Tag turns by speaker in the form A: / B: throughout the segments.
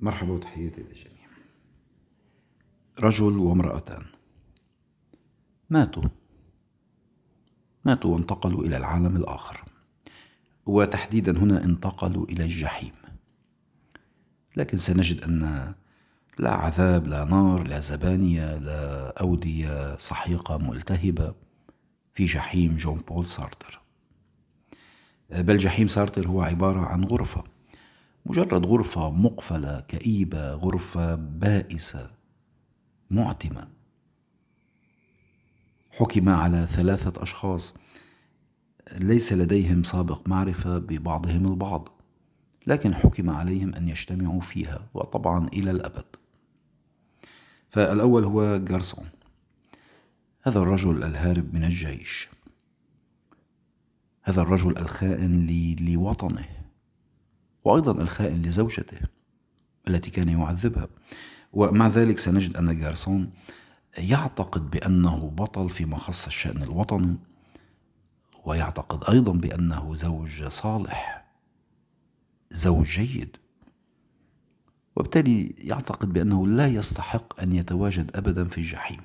A: مرحبا وتحياتي للجميع رجل وامرأتان ماتوا ماتوا وانتقلوا إلى العالم الآخر وتحديدا هنا انتقلوا إلى الجحيم لكن سنجد أن لا عذاب لا نار لا زبانية لا أودية سحيقة ملتهبة في جحيم جون بول سارتر بل جحيم سارتر هو عبارة عن غرفة مجرد غرفة مقفلة كئيبة غرفة بائسة معتمة حكم على ثلاثة أشخاص ليس لديهم سابق معرفة ببعضهم البعض لكن حكم عليهم أن يجتمعوا فيها وطبعا إلى الأبد فالأول هو جارسون هذا الرجل الهارب من الجيش هذا الرجل الخائن لوطنه وأيضا الخائن لزوجته التي كان يعذبها ومع ذلك سنجد أن جارسون يعتقد بأنه بطل فيما خص الشأن الوطني ويعتقد أيضا بأنه زوج صالح زوج جيد وبالتالي يعتقد بأنه لا يستحق أن يتواجد أبدا في الجحيم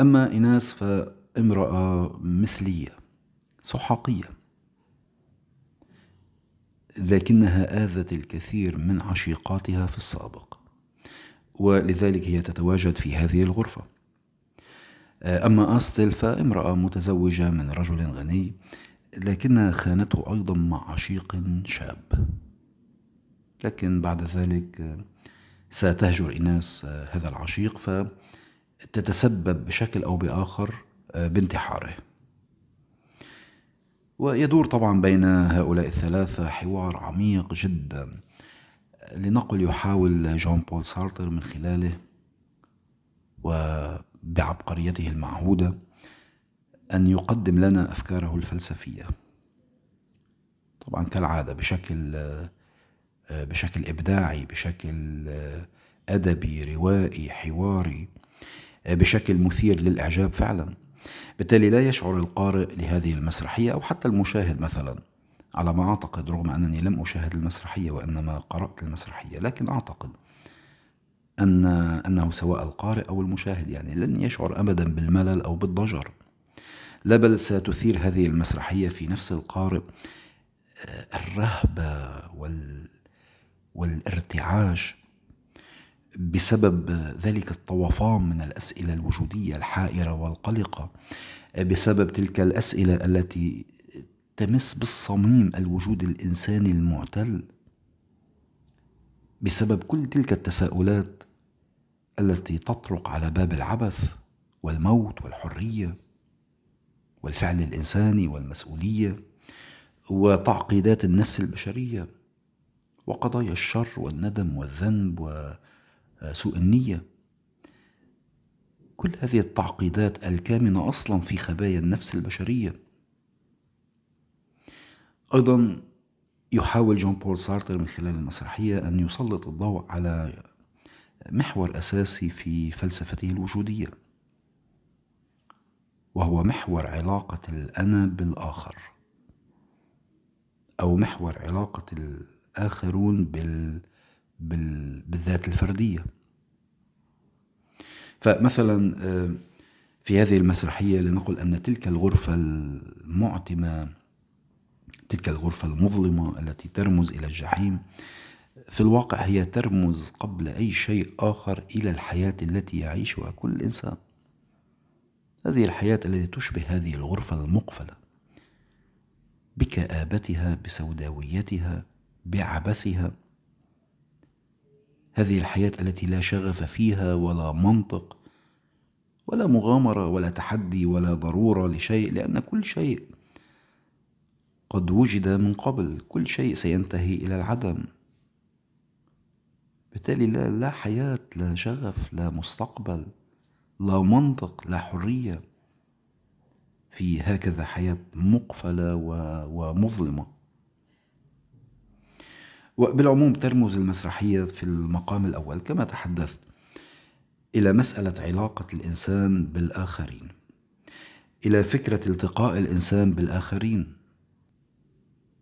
A: أما إناس فامرأة مثلية سحاقية لكنها آذت الكثير من عشيقاتها في السابق ولذلك هي تتواجد في هذه الغرفة آه، أما أستل فامرأة متزوجة من رجل غني لكنها خانته أيضا مع عشيق شاب لكن بعد ذلك آه، ستهجر إيناس آه، هذا العشيق فتتسبب بشكل أو بآخر بانتحاره ويدور طبعا بين هؤلاء الثلاثة حوار عميق جدا لنقل يحاول جون بول سارتر من خلاله وبعبقريته المعهودة أن يقدم لنا أفكاره الفلسفية طبعا كالعادة بشكل بشكل إبداعي بشكل أدبي روائي حواري بشكل مثير للإعجاب فعلا بالتالي لا يشعر القارئ لهذه المسرحية أو حتى المشاهد مثلا على ما أعتقد رغم أنني لم أشاهد المسرحية وإنما قرأت المسرحية لكن أعتقد أن أنه سواء القارئ أو المشاهد يعني لن يشعر أبدا بالملل أو بالضجر لا بل ستثير هذه المسرحية في نفس القارئ آه، الرهبة وال والارتعاش بسبب ذلك الطوفان من الاسئله الوجوديه الحائره والقلقه بسبب تلك الاسئله التي تمس بالصميم الوجود الانساني المعتل بسبب كل تلك التساؤلات التي تطرق على باب العبث والموت والحريه والفعل الانساني والمسؤوليه وتعقيدات النفس البشريه وقضايا الشر والندم والذنب آه، سوء النية كل هذه التعقيدات الكامنة أصلا في خبايا النفس البشرية أيضا يحاول جون بول سارتر من خلال المسرحية أن يسلط الضوء على محور أساسي في فلسفته الوجودية وهو محور علاقة الأنا بالآخر أو محور علاقة الآخرون بال بالذات الفردية فمثلا آه، في هذه المسرحية لنقل أن تلك الغرفة المعتمة تلك الغرفة المظلمة التي ترمز إلى الجحيم في الواقع هي ترمز قبل أي شيء آخر إلى الحياة التي يعيشها كل إنسان هذه الحياة التي تشبه هذه الغرفة المقفلة بكآبتها بسوداويتها بعبثها هذه الحياه التي لا شغف فيها ولا منطق ولا مغامره ولا تحدي ولا ضروره لشيء لان كل شيء قد وجد من قبل كل شيء سينتهي الى العدم بالتالي لا, لا حياه لا شغف لا مستقبل لا منطق لا حريه في هكذا حياه مقفله ومظلمه وبالعموم ترمز المسرحية في المقام الأول كما تحدثت إلى مسألة علاقة الإنسان بالآخرين إلى فكرة التقاء الإنسان بالآخرين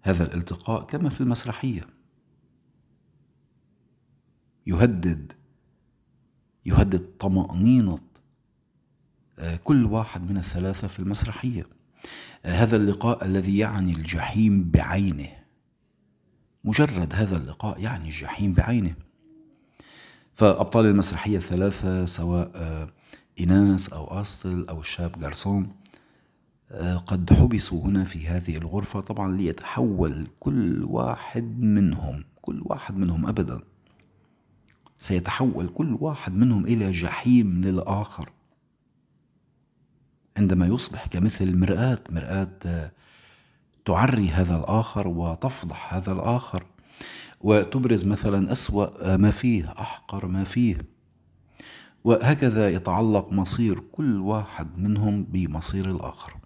A: هذا الالتقاء كما في المسرحية يهدد يهدد طمأنينة آه، كل واحد من الثلاثة في المسرحية آه، هذا اللقاء الذي يعني الجحيم بعينه مجرد هذا اللقاء يعني الجحيم بعينه فأبطال المسرحية الثلاثة سواء إناس آه، أو أصل أو الشاب جارسون آه، قد حبسوا هنا في هذه الغرفة طبعا ليتحول كل واحد منهم كل واحد منهم أبدا سيتحول كل واحد منهم إلى جحيم للآخر عندما يصبح كمثل مرآة مرآة آه، تعري هذا الآخر وتفضح هذا الآخر وتبرز مثلا أسوأ ما فيه أحقر ما فيه وهكذا يتعلق مصير كل واحد منهم بمصير الآخر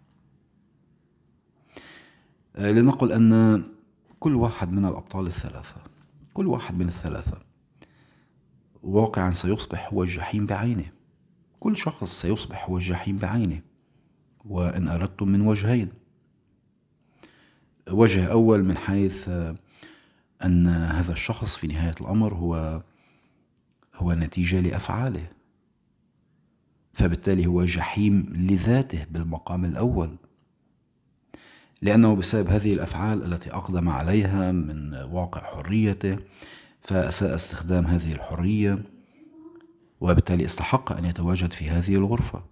A: آه، لنقل أن كل واحد من الأبطال الثلاثة كل واحد من الثلاثة واقعا سيصبح هو الجحيم بعينه كل شخص سيصبح هو الجحيم بعينه وإن أردتم من وجهين وجه أول من حيث آه، أن هذا الشخص في نهاية الأمر هو هو نتيجة لأفعاله فبالتالي هو جحيم لذاته بالمقام الأول لأنه بسبب هذه الأفعال التي أقدم عليها من واقع حريته فأساء استخدام هذه الحرية وبالتالي استحق أن يتواجد في هذه الغرفة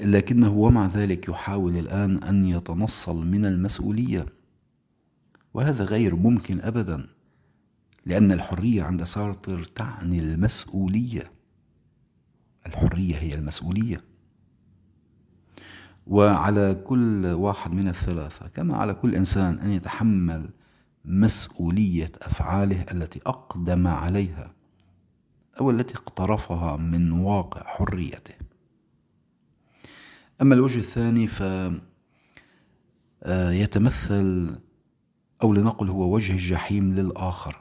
A: لكنه ومع ذلك يحاول الآن أن يتنصل من المسؤولية وهذا غير ممكن أبدا لأن الحرية عند سارتر تعني المسؤولية الحرية هي المسؤولية وعلى كل واحد من الثلاثة كما على كل إنسان أن يتحمل مسؤولية أفعاله التي أقدم عليها أو التي اقترفها من واقع حريته أما الوجه الثاني فيتمثل آه، أو لنقل هو وجه الجحيم للآخر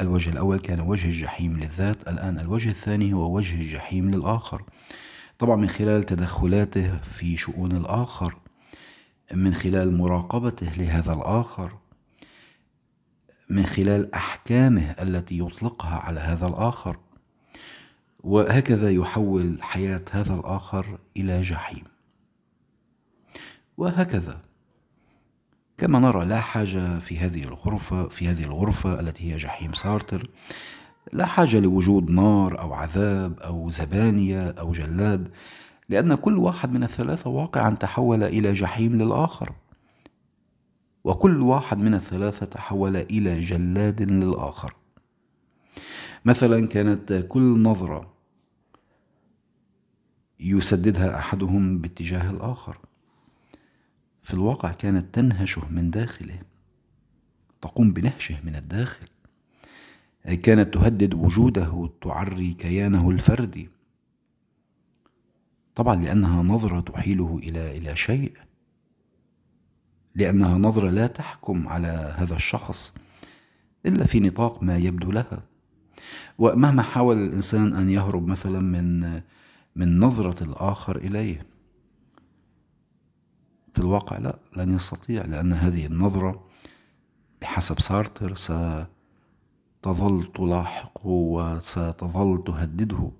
A: الوجه الأول كان وجه الجحيم للذات الآن الوجه الثاني هو وجه الجحيم للآخر طبعا من خلال تدخلاته في شؤون الآخر من خلال مراقبته لهذا الآخر من خلال أحكامه التي يطلقها على هذا الآخر وهكذا يحول حياة هذا الآخر إلى جحيم وهكذا كما نرى لا حاجة في هذه الغرفة في هذه الغرفة التي هي جحيم سارتر لا حاجة لوجود نار أو عذاب أو زبانية أو جلاد لأن كل واحد من الثلاثة واقعا تحول إلى جحيم للآخر وكل واحد من الثلاثة تحول إلى جلاد للآخر مثلا كانت كل نظرة يسددها أحدهم باتجاه الآخر في الواقع كانت تنهشه من داخله تقوم بنهشه من الداخل أي كانت تهدد وجوده تعري كيانه الفردي طبعا لأنها نظرة تحيله إلى إلى شيء لأنها نظرة لا تحكم على هذا الشخص إلا في نطاق ما يبدو لها ومهما حاول الإنسان أن يهرب مثلا من من نظرة الآخر إليه في الواقع لا لن يستطيع لأن هذه النظرة بحسب سارتر ستظل تلاحقه وستظل تهدده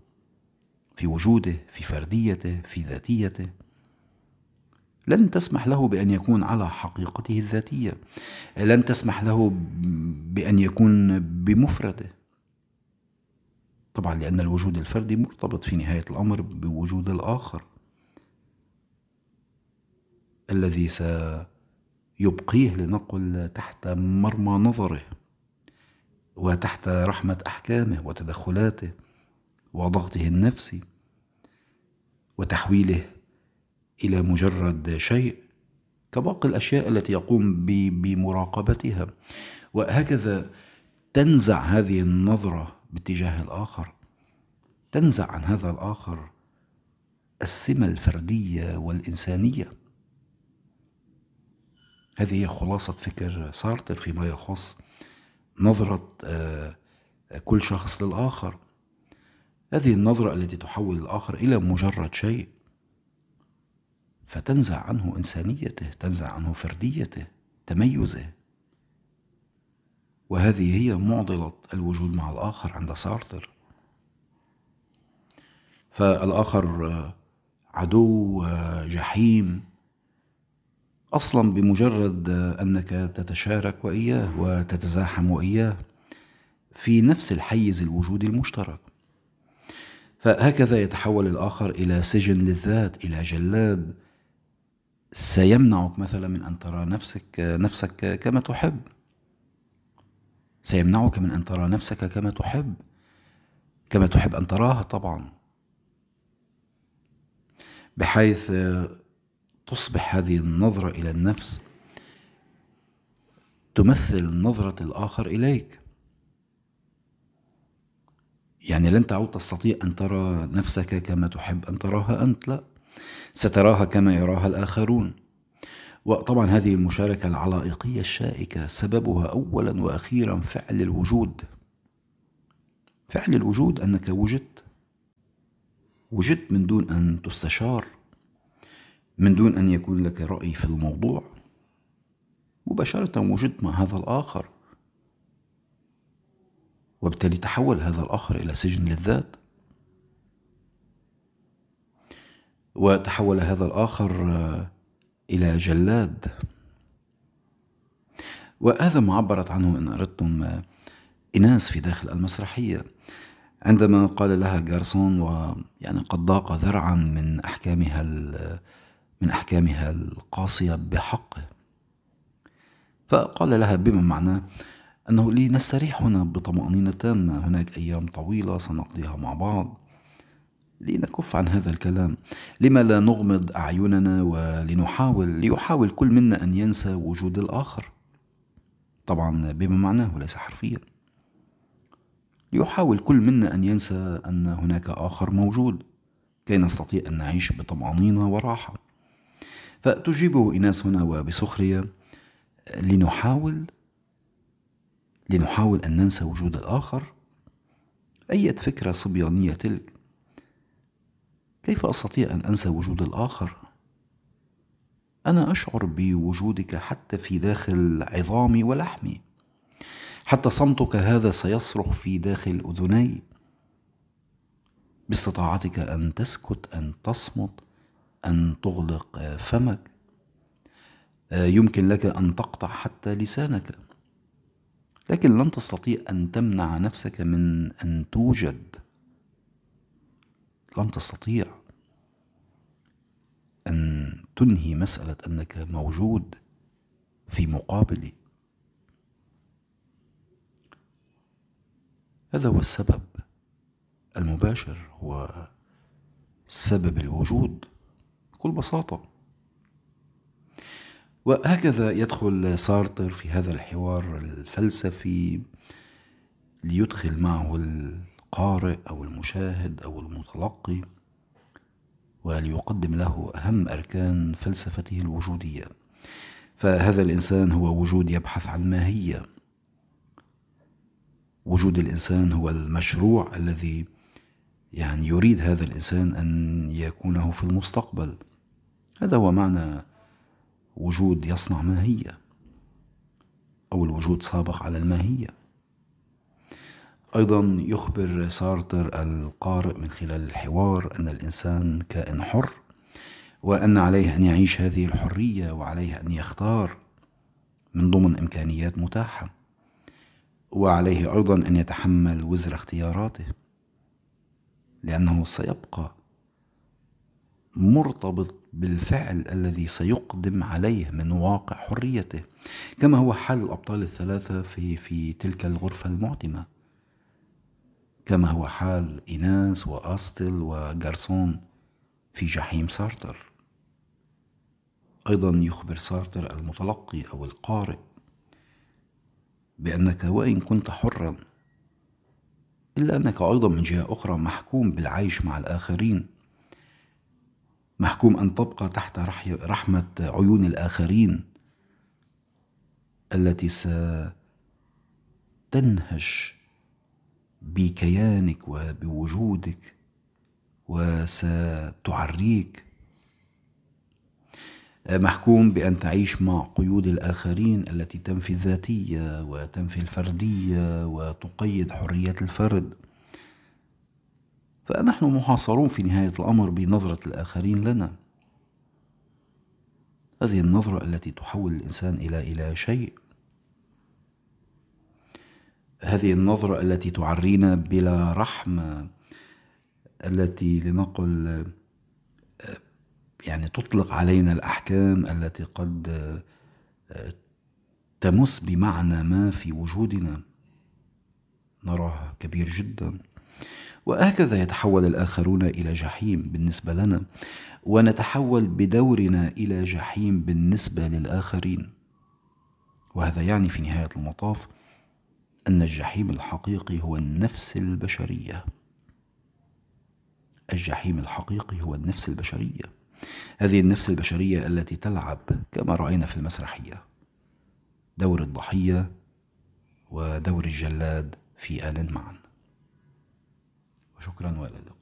A: في وجوده في فرديته في ذاتيته لن تسمح له بأن يكون على حقيقته الذاتية لن تسمح له بأن يكون بمفرده طبعا لأن الوجود الفردي مرتبط في نهاية الأمر بوجود الآخر الذي سيبقيه لنقل تحت مرمى نظره وتحت رحمة أحكامه وتدخلاته وضغطه النفسي وتحويله إلى مجرد شيء كباقي الأشياء التي يقوم بمراقبتها وهكذا تنزع هذه النظرة باتجاه الآخر تنزع عن هذا الآخر السمة الفردية والإنسانية هذه هي خلاصة فكر سارتر فيما يخص نظرة آه، كل شخص للآخر هذه النظرة التي تحول الآخر إلى مجرد شيء فتنزع عنه إنسانيته تنزع عنه فرديته تميزه وهذه هي معضلة الوجود مع الآخر عند سارتر فالآخر آه، عدو آه، جحيم اصلا بمجرد انك تتشارك واياه وتتزاحم واياه في نفس الحيز الوجودي المشترك فهكذا يتحول الاخر الى سجن للذات الى جلاد سيمنعك مثلا من ان ترى نفسك نفسك كما تحب سيمنعك من ان ترى نفسك كما تحب كما تحب ان تراها طبعا بحيث تصبح هذه النظرة إلى النفس تمثل نظرة الآخر إليك يعني لن تعود تستطيع أن ترى نفسك كما تحب أن تراها أنت لا ستراها كما يراها الآخرون وطبعا هذه المشاركة العلائقية الشائكة سببها أولا وأخيرا فعل الوجود فعل الوجود أنك وجدت وجدت من دون أن تستشار من دون أن يكون لك رأي في الموضوع مباشرة وجدت مع هذا الآخر وبالتالي تحول هذا الآخر إلى سجن للذات وتحول هذا الآخر إلى جلاد وهذا ما عبرت عنه إن أردتم إناس في داخل المسرحية عندما قال لها جارسون ويعني قد ضاق ذرعا من أحكامها من أحكامها القاسية بحقه فقال لها بما معناه أنه لنستريح هنا بطمأنينة تامة هناك أيام طويلة سنقضيها مع بعض لنكف عن هذا الكلام لما لا نغمض أعيننا ولنحاول ليحاول كل منا أن ينسى وجود الآخر طبعا بما معناه وليس حرفيا ليحاول كل منا أن ينسى أن هناك آخر موجود كي نستطيع أن نعيش بطمأنينة وراحة فتجيبه إناس هنا وبسخرية لنحاول لنحاول أن ننسى وجود الآخر أية فكرة صبيانية تلك كيف أستطيع أن أنسى وجود الآخر؟ أنا أشعر بوجودك حتى في داخل عظامي ولحمي حتى صمتك هذا سيصرخ في داخل أذني باستطاعتك أن تسكت أن تصمت أن تغلق فمك آه، يمكن لك أن تقطع حتى لسانك لكن لن تستطيع أن تمنع نفسك من أن توجد لن تستطيع أن تنهي مسألة أنك موجود في مقابلي هذا هو السبب المباشر هو سبب الوجود بكل بساطة وهكذا يدخل سارتر في هذا الحوار الفلسفي ليدخل معه القارئ أو المشاهد أو المتلقي وليقدم له أهم أركان فلسفته الوجودية فهذا الإنسان هو وجود يبحث عن ماهية وجود الإنسان هو المشروع الذي يعني يريد هذا الإنسان أن يكونه في المستقبل هذا هو معنى وجود يصنع ماهية أو الوجود سابق على الماهية أيضا يخبر سارتر القارئ من خلال الحوار أن الإنسان كائن حر وأن عليه أن يعيش هذه الحرية وعليه أن يختار من ضمن إمكانيات متاحة وعليه أيضا أن يتحمل وزر اختياراته لأنه سيبقى مرتبط بالفعل الذي سيقدم عليه من واقع حريته كما هو حال الأبطال الثلاثة في, في تلك الغرفة المعتمة كما هو حال إناس وأستل وجارسون في جحيم سارتر أيضا يخبر سارتر المتلقي أو القارئ بأنك وإن كنت حرا إلا أنك أيضا من جهة أخرى محكوم بالعيش مع الآخرين محكوم أن تبقى تحت رحمة عيون الآخرين التي ستنهش بكيانك وبوجودك وستعريك محكوم بأن تعيش مع قيود الآخرين التي تنفي الذاتية وتنفي الفردية وتقيد حرية الفرد فنحن محاصرون في نهاية الأمر بنظرة الآخرين لنا هذه النظرة التي تحول الإنسان إلى إلى شيء هذه النظرة التي تعرينا بلا رحمة التي لنقل يعني تطلق علينا الأحكام التي قد تمس بمعنى ما في وجودنا نراه كبير جداً وهكذا يتحول الآخرون إلى جحيم بالنسبة لنا ونتحول بدورنا إلى جحيم بالنسبة للآخرين وهذا يعني في نهاية المطاف أن الجحيم الحقيقي هو النفس البشرية الجحيم الحقيقي هو النفس البشرية هذه النفس البشرية التي تلعب كما رأينا في المسرحية دور الضحية ودور الجلاد في آن معا شكرا ولد